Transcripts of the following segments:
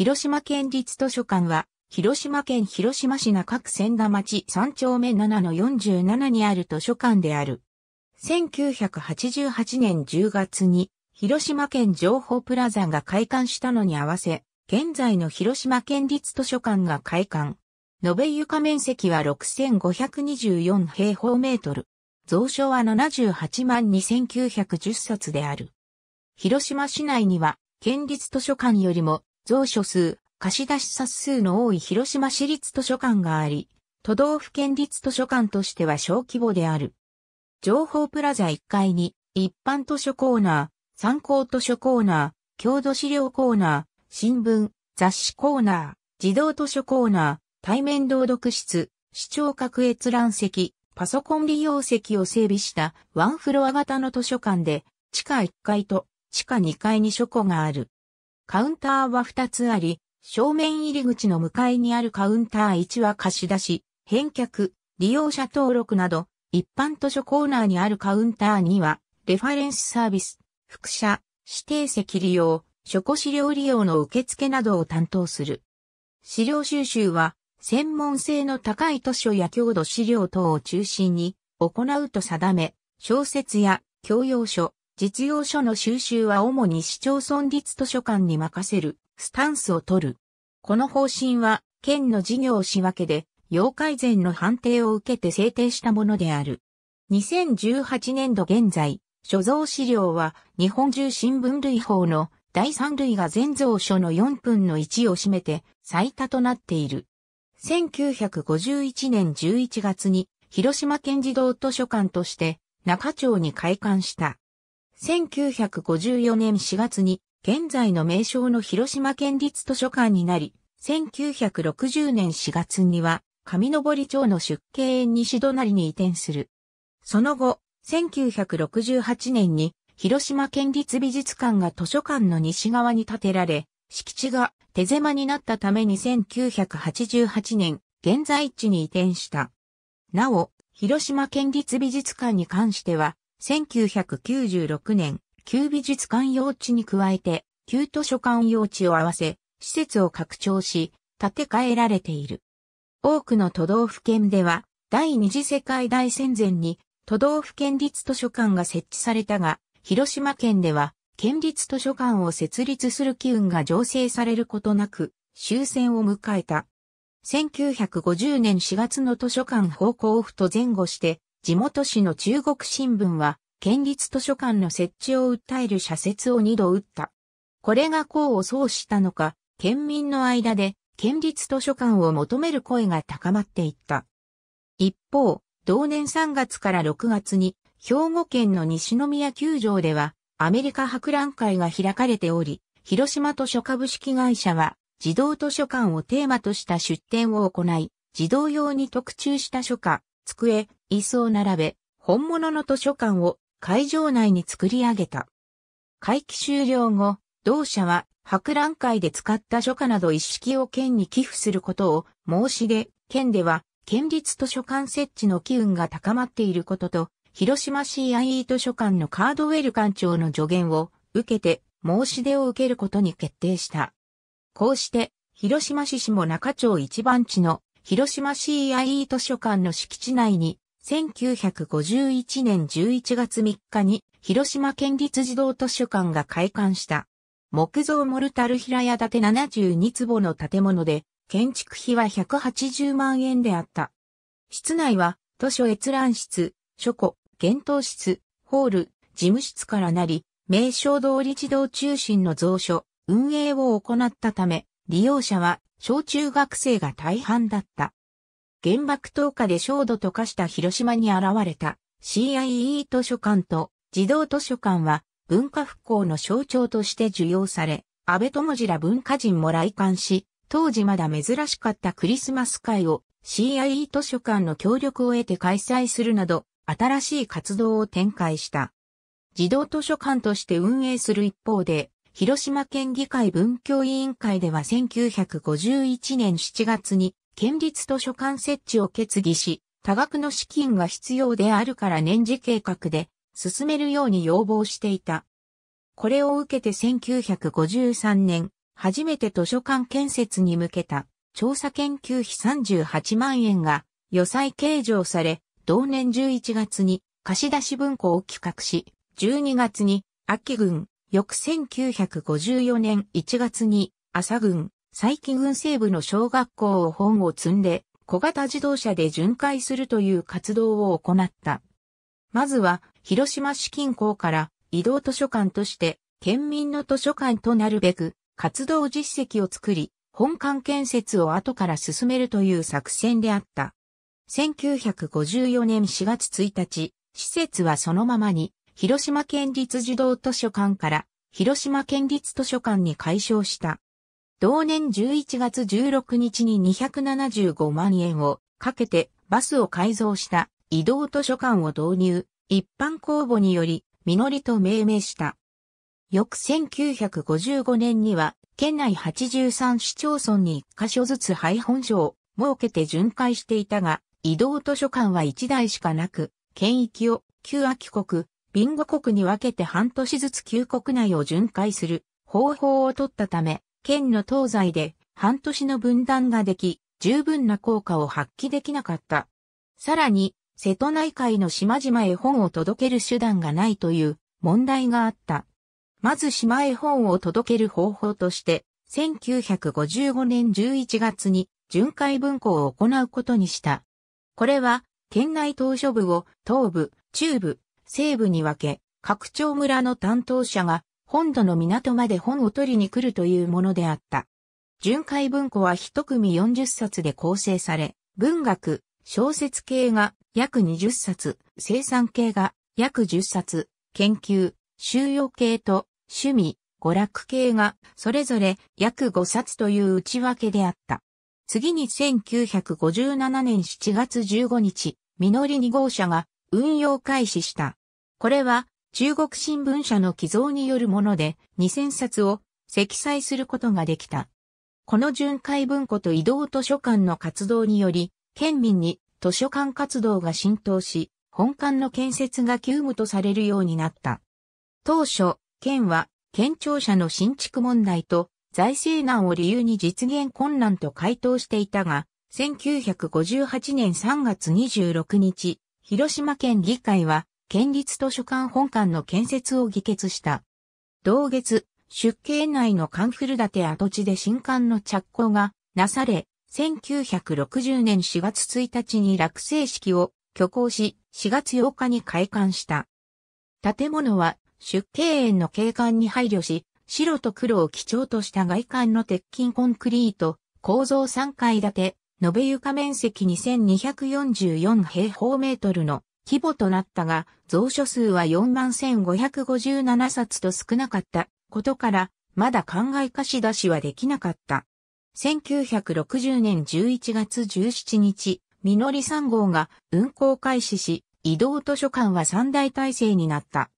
広島県立図書館は、広島県広島市中区千田町3丁目7の47にある図書館である。1988年10月に、広島県情報プラザが開館したのに合わせ、現在の広島県立図書館が開館。延べ床面積は6524平方メートル。蔵書は78万2910冊である。広島市内には、県立図書館よりも蔵書数、貸出冊数の多い広島市立図書館があり、都道府県立図書館としては小規模である。情報プラザ1階に、一般図書コーナー、参考図書コーナー、郷土資料コーナー、新聞、雑誌コーナー、児童図書コーナー、対面同読室、視聴覚閲覧席、パソコン利用席を整備したワンフロア型の図書館で、地下1階と地下2階に書庫がある。カウンターは2つあり、正面入り口の向かいにあるカウンター1は貸し出し、返却、利用者登録など、一般図書コーナーにあるカウンター2は、レファレンスサービス、副社、指定席利用、書庫資料利用の受付などを担当する。資料収集は、専門性の高い図書や郷土資料等を中心に行うと定め、小説や教養書、実用書の収集は主に市町村立図書館に任せるスタンスを取る。この方針は県の事業仕分けで要改善の判定を受けて制定したものである。2018年度現在、所蔵資料は日本中新聞類法の第3類が全蔵書の4分の1を占めて最多となっている。1951年11月に広島県児童図書館として中町に開館した。1954年4月に現在の名称の広島県立図書館になり、1960年4月には上登町の出景園西隣に移転する。その後、1968年に広島県立美術館が図書館の西側に建てられ、敷地が手狭になったために1988年、現在地に移転した。なお、広島県立美術館に関しては、1996年、旧美術館用地に加えて、旧図書館用地を合わせ、施設を拡張し、建て替えられている。多くの都道府県では、第二次世界大戦前に、都道府県立図書館が設置されたが、広島県では、県立図書館を設立する機運が醸成されることなく、終戦を迎えた。1950年4月の図書館方向をふと前後して、地元紙の中国新聞は、県立図書館の設置を訴える社説を2度打った。これが功を奏したのか、県民の間で県立図書館を求める声が高まっていった。一方、同年3月から6月に、兵庫県の西宮球場では、アメリカ博覧会が開かれており、広島図書株式会社は、児童図書館をテーマとした出展を行い、児童用に特注した書家、机、椅子を並べ、本物の図書館を会場内に作り上げた。会期終了後、同社は博覧会で使った書家など一式を県に寄付することを申し出、県では県立図書館設置の機運が高まっていることと、広島 CIE 図書館のカードウェル館長の助言を受けて申し出を受けることに決定した。こうして、広島市市も中町一番地の広島 CIE 図書館の敷地内に、1951年11月3日に、広島県立児童図書館が開館した。木造モルタル平屋建て72坪の建物で、建築費は180万円であった。室内は、図書閲覧室、書庫、検討室、ホール、事務室からなり、名称通り児童中心の蔵書、運営を行ったため、利用者は小中学生が大半だった。原爆投下で焦土と化した広島に現れた CIE 図書館と児童図書館は文化復興の象徴として受容され、安倍友次ら文化人も来館し、当時まだ珍しかったクリスマス会を CIE 図書館の協力を得て開催するなど、新しい活動を展開した。児童図書館として運営する一方で、広島県議会文教委員会では1951年7月に県立図書館設置を決議し、多額の資金が必要であるから年次計画で進めるように要望していた。これを受けて1953年、初めて図書館建設に向けた調査研究費38万円が予算計上され、同年11月に貸し出し文庫を企画し、12月に秋軍翌1954年1月に、朝軍、佐伯軍西部の小学校を本を積んで、小型自動車で巡回するという活動を行った。まずは、広島市近郊から移動図書館として、県民の図書館となるべく、活動実績を作り、本館建設を後から進めるという作戦であった。1954年4月1日、施設はそのままに広島県立児童図書館から広島県立図書館に改称した。同年11月16日に275万円をかけてバスを改造した移動図書館を導入、一般公募により、実りと命名した。翌1955年には、県内83市町村に1カ所ずつ配本所を設けて巡回していたが、移動図書館は1台しかなく、県域を旧秋国、ビンゴ国に分けて半年ずつ旧国内を巡回する方法を取ったため、県の東西で半年の分断ができ、十分な効果を発揮できなかった。さらに、瀬戸内海の島々へ本を届ける手段がないという問題があった。まず島へ本を届ける方法として、1955年11月に巡回文庫を行うことにした。これは、県内島書部を東部、中部、西部に分け、拡張村の担当者が本土の港まで本を取りに来るというものであった。巡回文庫は一組40冊で構成され、文学、小説系が約20冊、生産系が約10冊、研究、収容系と趣味、娯楽系がそれぞれ約5冊という内訳であった。次に1957年7月15日、実り2号車が運用開始したこれは中国新聞社の寄贈によるもので2000冊を積載することができた。この巡回文庫と移動図書館の活動により、県民に図書館活動が浸透し、本館の建設が急務とされるようになった。当初、県は、県庁舎の新築問題と財政難を理由に実現困難と回答していたが、1958年3月26日、広島県議会は県立図書館本館の建設を議決した。同月、出境内のカンフル建て跡地で新館の着工がなされ、1960年4月1日に落成式を挙行し、4月8日に開館した。建物は出境園の景観に配慮し、白と黒を基調とした外観の鉄筋コンクリート、構造3階建て、延べ床面積2244平方メートルの規模となったが、蔵書数は41,557冊と少なかったことから、まだ考え貸し出しはできなかった。1960年11月17日、みのり3号が運行開始し、移動図書館は3大体制になった。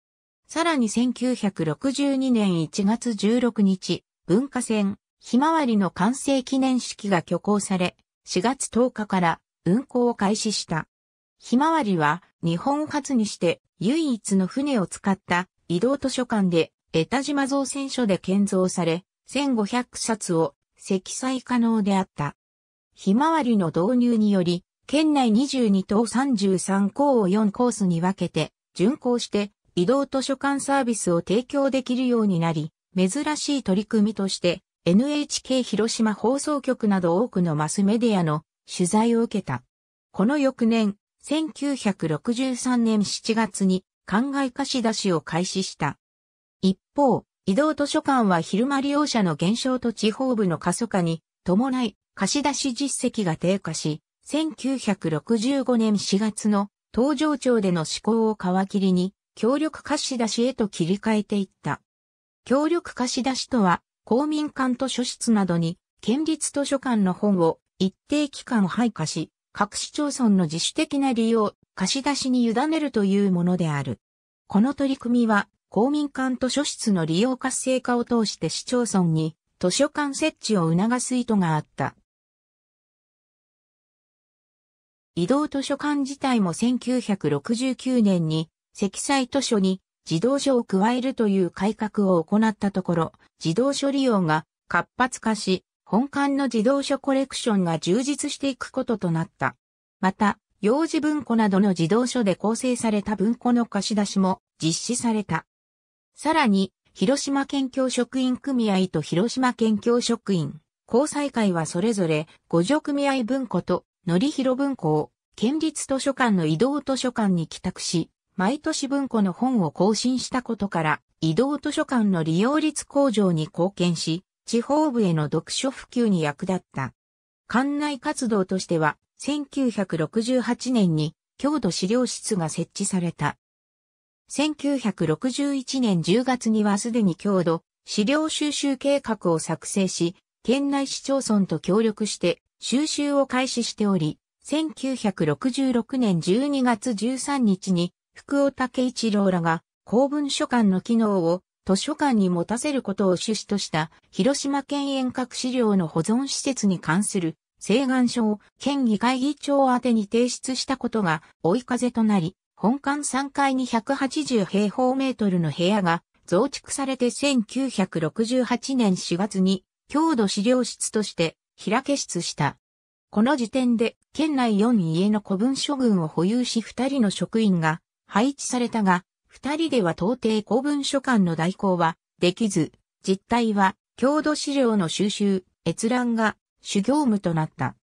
さらに1962年1月16日、文化船、ひまわりの完成記念式が挙行され、4月10日から運行を開始した。ひまわりは日本初にして唯一の船を使った移動図書館で江田島造船所で建造され、1500冊を積載可能であった。ひまわりの導入により、県内22等33校を4コースに分けて、巡航して移動図書館サービスを提供できるようになり、珍しい取り組みとして NHK 広島放送局など多くのマスメディアの取材を受けた。この翌年、1963年7月に灌漑貸し出しを開始した。一方、移動図書館は昼間利用者の減少と地方部の過疎化に伴い貸し出し実績が低下し、1965年4月の東上町での施行を皮切りに協力貸し出しへと切り替えていった。協力貸し出しとは、公民館図書室などに県立図書館の本を一定期間配下し、各市町村の自主的な利用、貸し出しに委ねるというものである。この取り組みは、公民館図書室の利用活性化を通して市町村に図書館設置を促す意図があった。移動図書館自体も1969年に積載図書に自動書を加えるという改革を行ったところ、自動書利用が活発化し、本館の児童書コレクションが充実していくこととなった。また、幼児文庫などの児童書で構成された文庫の貸し出しも実施された。さらに、広島県教職員組合と広島県教職員交際会はそれぞれ五条組合文庫とのりひろ文庫を県立図書館の移動図書館に帰宅し、毎年文庫の本を更新したことから、移動図書館の利用率向上に貢献し、地方部への読書普及に役立った。館内活動としては、1968年に郷土資料室が設置された。1961年10月にはすでに郷土資料収集計画を作成し、県内市町村と協力して収集を開始しており、1966年12月13日に福岡武一郎らが公文書館の機能を図書館に持たせることを趣旨とした広島県遠隔資料の保存施設に関する請願書を県議会議長宛てに提出したことが追い風となり、本館3階に180平方メートルの部屋が増築されて1968年4月に郷土資料室として開け室した。この時点で県内4家の古文書群を保有し2人の職員が配置されたが、二人では到底公文書館の代行はできず、実態は郷土資料の収集、閲覧が主業務となった。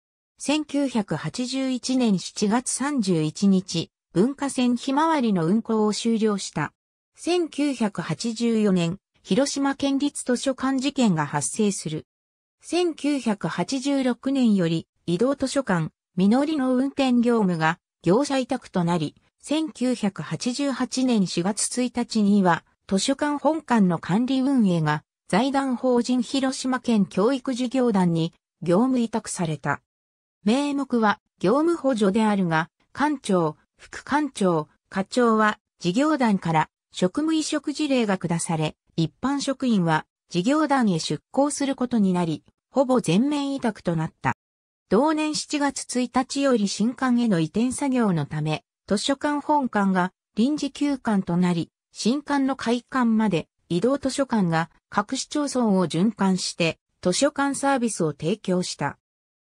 1981年7月31日、文化船ひまわりの運行を終了した。1984年、広島県立図書館事件が発生する。1986年より移動図書館、実りの運転業務が業者委託となり、1988年4月1日には、図書館本館の管理運営が財団法人広島県教育事業団に業務委託された。名目は業務補助であるが、館長、副館長、課長は事業団から職務移植事例が下され、一般職員は事業団へ出向することになり、ほぼ全面委託となった。同年7月1日より新館への移転作業のため、図書館本館が臨時休館となり、新館の開館まで移動図書館が各市町村を循環して図書館サービスを提供した。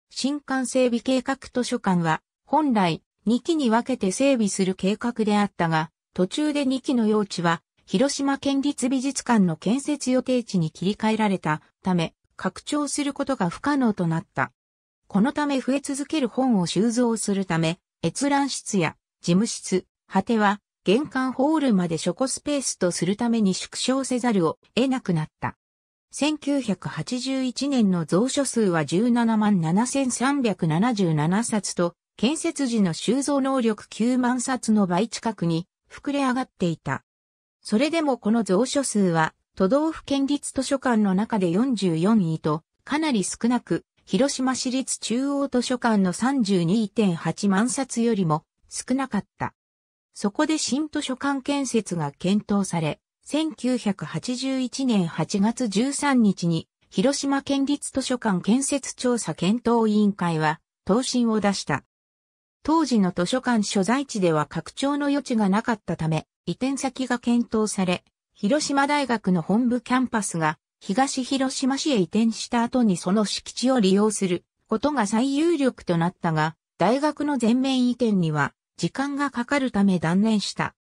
新館整備計画図書館は本来2期に分けて整備する計画であったが、途中で2期の用地は広島県立美術館の建設予定地に切り替えられたため、拡張することが不可能となった。このため増え続ける本を収蔵するため、閲覧室や事務室、果ては、玄関ホールまで書庫スペースとするために縮小せざるを得なくなった。1981年の蔵書数は17万7377冊と、建設時の収蔵能力9万冊の倍近くに膨れ上がっていた。それでもこの蔵書数は、都道府県立図書館の中で44位と、かなり少なく、広島市立中央図書館の32.8万冊よりも少なかった。そこで新図書館建設が検討され、1981年8月13日に広島県立図書館建設調査検討委員会は答申を出した。当時の図書館所在地では拡張の余地がなかったため、移転先が検討され、広島大学の本部キャンパスが東広島市へ移転した後にその敷地を利用することが最有力となったが、大学の全面移転には時間がかかるため断念した。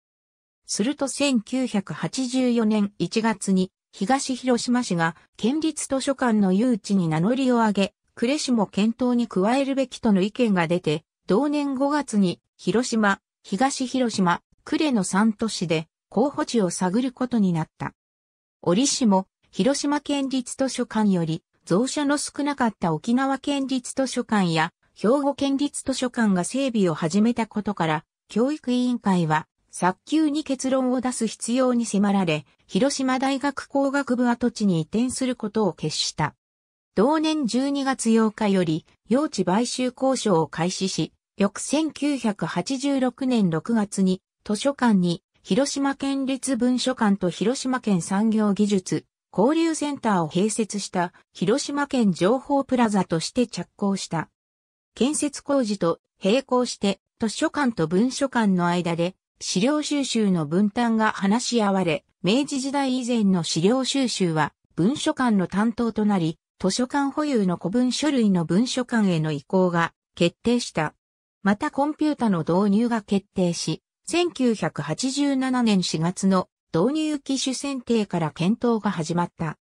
すると1984年1月に東広島市が県立図書館の誘致に名乗りを上げ、呉市も検討に加えるべきとの意見が出て、同年5月に広島、東広島、呉の3都市で候補地を探ることになった。折市も広島県立図書館より蔵書の少なかった沖縄県立図書館や兵庫県立図書館が整備を始めたことから、教育委員会は、早急に結論を出す必要に迫られ、広島大学工学部跡地に移転することを決した。同年12月8日より、用地買収交渉を開始し、翌1986年6月に、図書館に、広島県立文書館と広島県産業技術交流センターを併設した広島県情報プラザとして着工した。建設工事と並行して図書館と文書館の間で資料収集の分担が話し合われ、明治時代以前の資料収集は文書館の担当となり、図書館保有の古文書類の文書館への移行が決定した。またコンピュータの導入が決定し、1987年4月の導入機種選定から検討が始まった。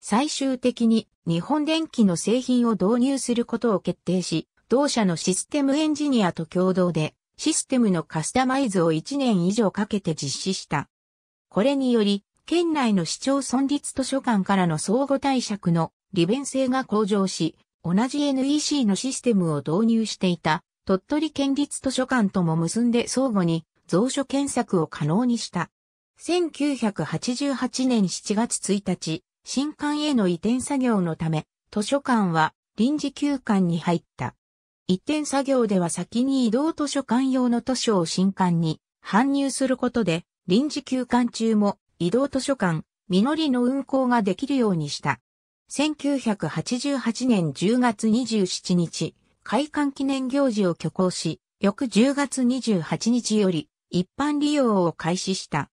最終的に日本電機の製品を導入することを決定し、同社のシステムエンジニアと共同で、システムのカスタマイズを1年以上かけて実施した。これにより、県内の市町村立図書館からの相互対策の利便性が向上し、同じ NEC のシステムを導入していた鳥取県立図書館とも結んで相互に蔵書検索を可能にした。1988年7月1日、新館への移転作業のため、図書館は臨時休館に入った。一点作業では先に移動図書館用の図書を新館に搬入することで、臨時休館中も移動図書館、実りの運行ができるようにした。1988年10月27日、開館記念行事を挙行し、翌10月28日より一般利用を開始した。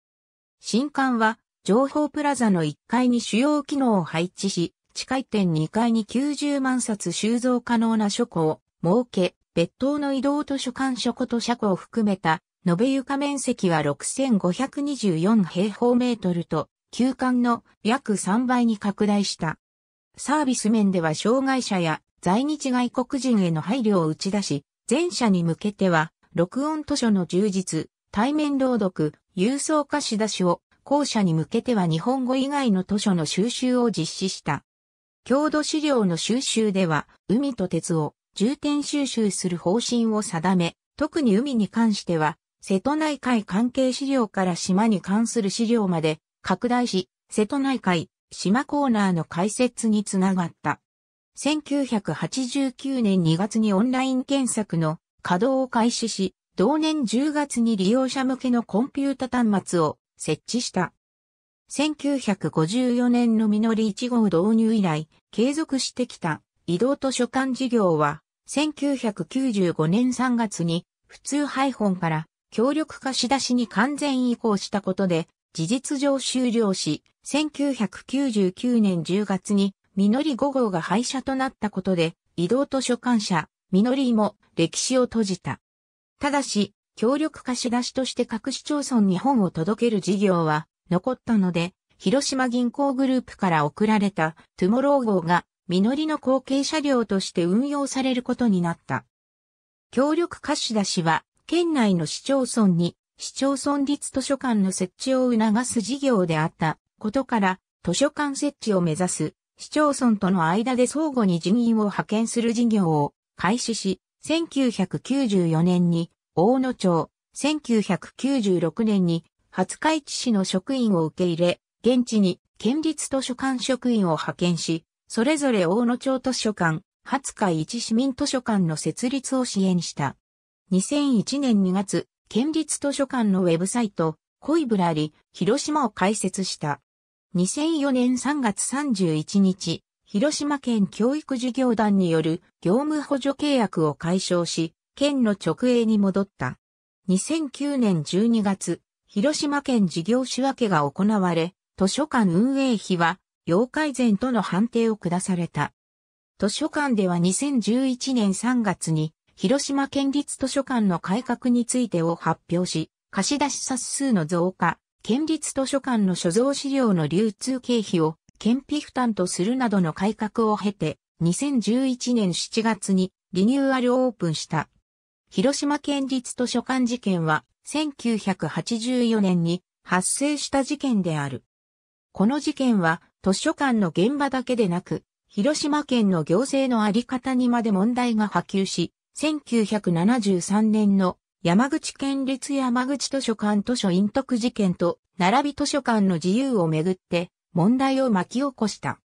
新館は情報プラザの1階に主要機能を配置し、地下1.2階に90万冊収蔵可能な書庫を、設け、別当の移動図書館書庫と車庫を含めた、延べ床面積は6524平方メートルと、休館の約3倍に拡大した。サービス面では障害者や在日外国人への配慮を打ち出し、全社に向けては、録音図書の充実、対面朗読、郵送貸し出しを、後者に向けては日本語以外の図書の収集を実施した。郷土資料の収集では、海と鉄を、重点収集する方針を定め、特に海に関しては、瀬戸内海関係資料から島に関する資料まで拡大し、瀬戸内海、島コーナーの開設につながった。1989年2月にオンライン検索の稼働を開始し、同年10月に利用者向けのコンピュータ端末を設置した。1954年の実り1号導入以来、継続してきた移動図書館事業は1995年3月に普通配本から協力貸し出しに完全移行したことで事実上終了し、1999年10月にみのり5号が廃車となったことで移動図書館社、みのりも歴史を閉じた。ただし、協力貸し出しとして各市町村に本を届ける事業は残ったので、広島銀行グループから送られたトゥモロー号が実りの後継車両として運用されることになった。協力貸し出しは、県内の市町村に市町村立図書館の設置を促す事業であったことから、図書館設置を目指す市町村との間で相互に人員を派遣する事業を開始し、1994年に大野町、1996年に初海地市の職員を受け入れ、現地に県立図書館職員を派遣し、それぞれ大野町図書館、初海一市民図書館の設立を支援した。2001年2月、県立図書館のウェブサイト、コイブラリ、広島を開設した。2004年3月31日、広島県教育事業団による業務補助契約を解消し、県の直営に戻った。2009年12月、広島県事業仕分けが行われ、図書館運営費は要改善との判定を下された。図書館では2011年3月に広島県立図書館の改革についてを発表し、貸出冊数の増加、県立図書館の所蔵資料の流通経費を県費負担とするなどの改革を経て、2011年7月にリニューアルオープンした。広島県立図書館事件は1984年に発生した事件である。この事件は図書館の現場だけでなく、広島県の行政のあり方にまで問題が波及し、1973年の山口県立山口図書館図書隠匿事件と並び図書館の自由をめぐって問題を巻き起こした。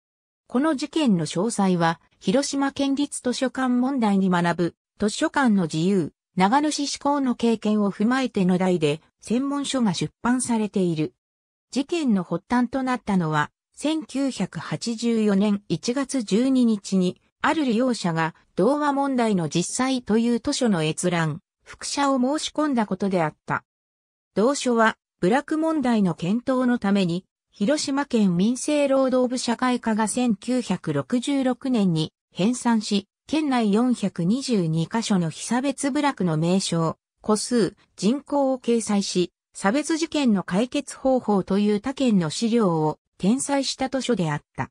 この事件の詳細は、広島県立図書館問題に学ぶ、図書館の自由、長野市志向の経験を踏まえての題で、専門書が出版されている。事件の発端となったのは、1984年1月12日に、ある利用者が、童話問題の実際という図書の閲覧、複写を申し込んだことであった。同書は、部落問題の検討のために、広島県民生労働部社会課が1966年に編纂し、県内422カ所の被差別部落の名称、個数、人口を掲載し、差別事件の解決方法という他県の資料を転載した図書であった。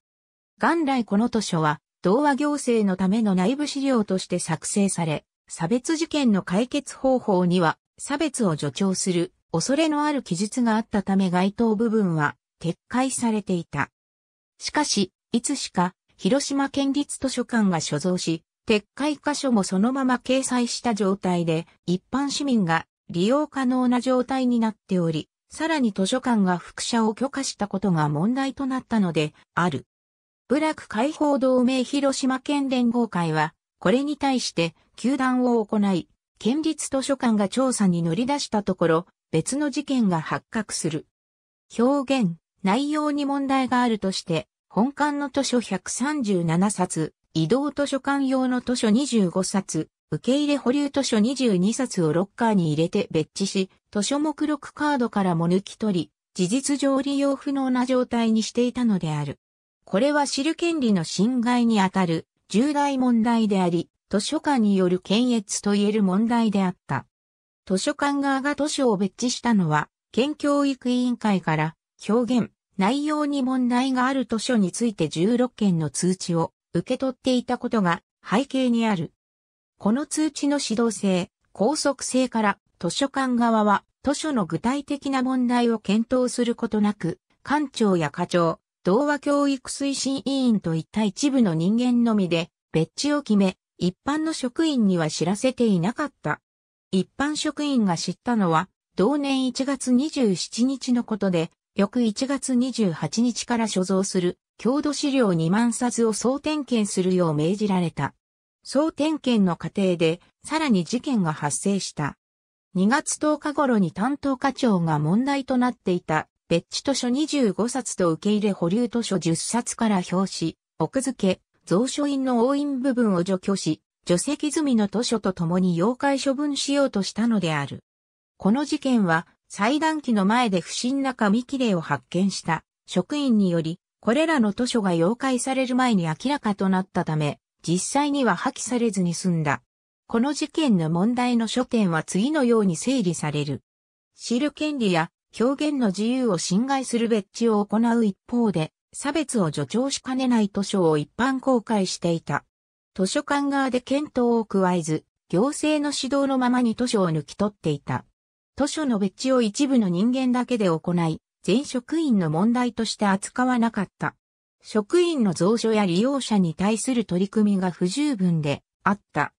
元来この図書は、童話行政のための内部資料として作成され、差別事件の解決方法には、差別を助長する恐れのある記述があったため該当部分は撤回されていた。しかし、いつしか広島県立図書館が所蔵し、撤回箇所もそのまま掲載した状態で、一般市民が利用可能な状態になっており、さらに図書館が副社を許可したことが問題となったので、ある。部落解放同盟広島県連合会は、これに対して、球団を行い、県立図書館が調査に乗り出したところ、別の事件が発覚する。表現、内容に問題があるとして、本館の図書137冊、移動図書館用の図書25冊、受け入れ保留図書22冊をロッカーに入れて別置し、図書目録カードからも抜き取り、事実上利用不能な状態にしていたのである。これは知る権利の侵害にあたる重大問題であり、図書館による検閲といえる問題であった。図書館側が図書を別置したのは、県教育委員会から表現、内容に問題がある図書について16件の通知を受け取っていたことが背景にある。この通知の指導性、拘束性から図書館側は図書の具体的な問題を検討することなく、館長や課長、童話教育推進委員といった一部の人間のみで別地を決め、一般の職員には知らせていなかった。一般職員が知ったのは、同年1月27日のことで、翌1月28日から所蔵する郷土資料2万冊を総点検するよう命じられた。総点検の過程で、さらに事件が発生した。2月10日頃に担当課長が問題となっていた、別地図書25冊と受け入れ保留図書10冊から表紙、奥付け、蔵書院の押印部分を除去し、除籍済みの図書と共に妖怪処分しようとしたのである。この事件は、裁断機の前で不審な紙切れを発見した職員により、これらの図書が妖怪される前に明らかとなったため、実際には破棄されずに済んだ。この事件の問題の書店は次のように整理される。知る権利や表現の自由を侵害する別地を行う一方で、差別を助長しかねない図書を一般公開していた。図書館側で検討を加えず、行政の指導のままに図書を抜き取っていた。図書の別地を一部の人間だけで行い、全職員の問題として扱わなかった。職員の蔵書や利用者に対する取り組みが不十分であった。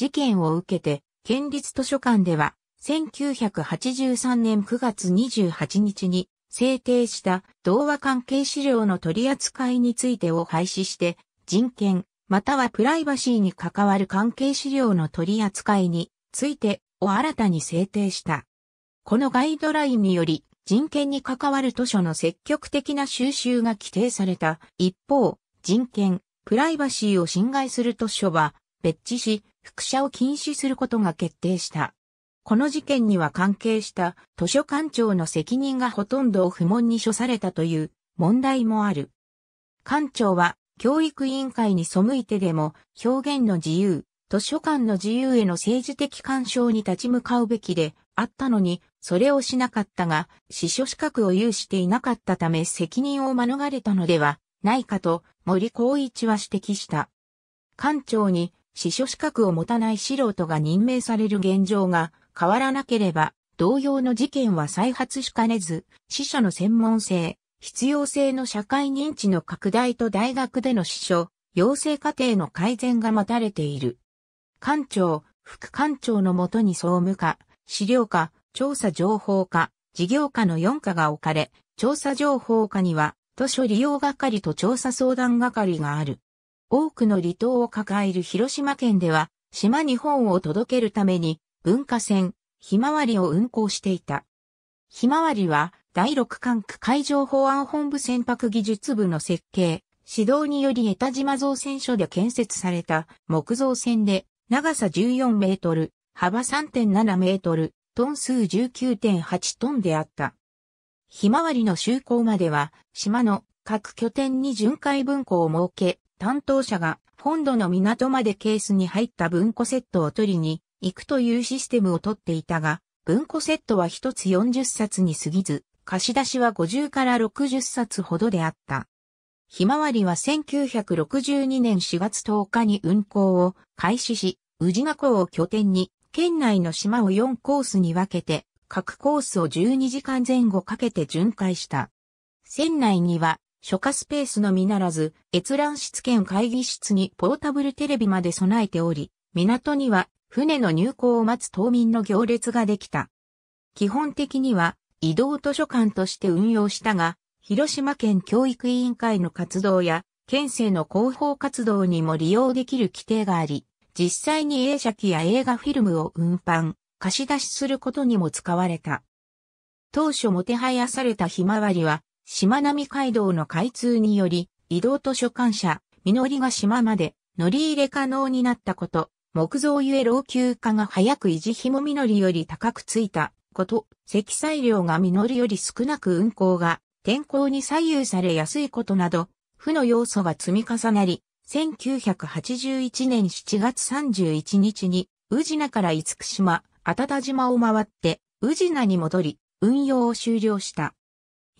事件を受けて、県立図書館では、1983年9月28日に制定した童話関係資料の取り扱いについてを廃止して、人権、またはプライバシーに関わる関係資料の取り扱いについてを新たに制定した。このガイドラインにより、人権に関わる図書の積極的な収集が規定された。一方、人権、プライバシーを侵害する図書は、別致し、複写を禁止することが決定した。この事件には関係した図書館長の責任がほとんどを不問に処されたという問題もある。館長は教育委員会に背いてでも表現の自由、図書館の自由への政治的干渉に立ち向かうべきであったのに、それをしなかったが、司書資格を有していなかったため責任を免れたのではないかと森光一は指摘した。館長に司書資格を持たない素人が任命される現状が変わらなければ、同様の事件は再発しかねず、司書の専門性、必要性の社会認知の拡大と大学での司書、養成課程の改善が待たれている。官庁、副官庁のもとに総務課、資料課、調査情報課、事業課の4課が置かれ、調査情報課には、図書利用係と調査相談係がある。多くの離島を抱える広島県では、島に本を届けるために、文化船、ひまわりを運航していた。ひまわりは、第六管区海上保安本部船舶技術部の設計、指導により江田島造船所で建設された木造船で、長さ14メートル、幅3.7メートル、トン数19.8トンであった。ひまわりの就航までは、島の各拠点に巡回分庫を設け、担当者が本土の港までケースに入った文庫セットを取りに行くというシステムを取っていたが、文庫セットは一つ40冊に過ぎず、貸し出しは50から60冊ほどであった。ひまわりは1962年4月10日に運行を開始し、宇品港を拠点に、県内の島を4コースに分けて、各コースを12時間前後かけて巡回した。船内には書家スペースのみならず、閲覧室兼会議室にポータブルテレビまで備えており、港には船の入港を待つ島民の行列ができた。基本的には移動図書館として運用したが、広島県教育委員会の活動や、県政の広報活動にも利用できる規定があり、実際に映写機や映画フィルムを運搬、貸し出しすることにも使われた。当初もてはやされたひまわりは、島並海道の開通により、移動図書館車、実りが島まで乗り入れ可能になったこと、木造ゆえ老朽化が早く維持費もりより高くついたこと、積載量が実りより少なく運行が天候に左右されやすいことなど、負の要素が積み重なり、1981年7月31日に、宇品から五福島、あたた島を回って、宇品に戻り、運用を終了した。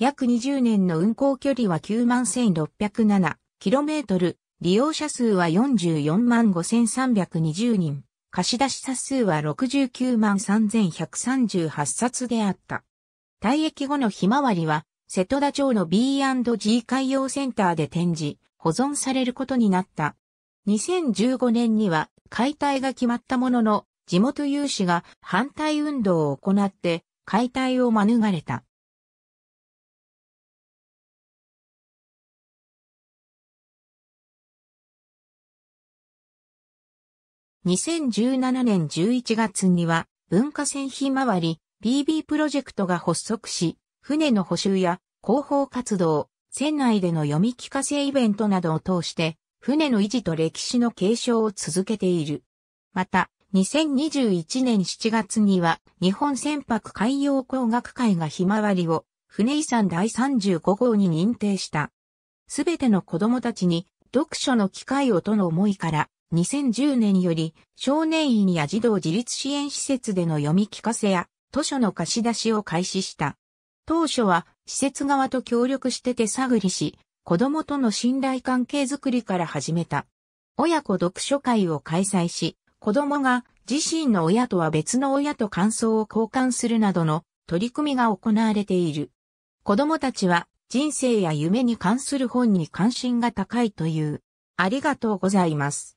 約20年の運行距離は 91,607km、利用者数は445,320人、貸出者数は693,138冊であった。退役後のひまわりは、瀬戸田町の B&G 海洋センターで展示、保存されることになった。2015年には解体が決まったものの、地元有志が反対運動を行って解体を免れた。2017年11月には文化船ひまわり BB プロジェクトが発足し、船の補修や広報活動、船内での読み聞かせイベントなどを通して、船の維持と歴史の継承を続けている。また、2021年7月には、日本船舶海洋工学会がひまわりを、船遺産第35号に認定した。すべての子供たちに、読書の機会をとの思いから、2010年より少年院や児童自立支援施設での読み聞かせや図書の貸し出しを開始した。当初は施設側と協力して手探りし、子供との信頼関係づくりから始めた。親子読書会を開催し、子供が自身の親とは別の親と感想を交換するなどの取り組みが行われている。子供たちは人生や夢に関する本に関心が高いという。ありがとうございます。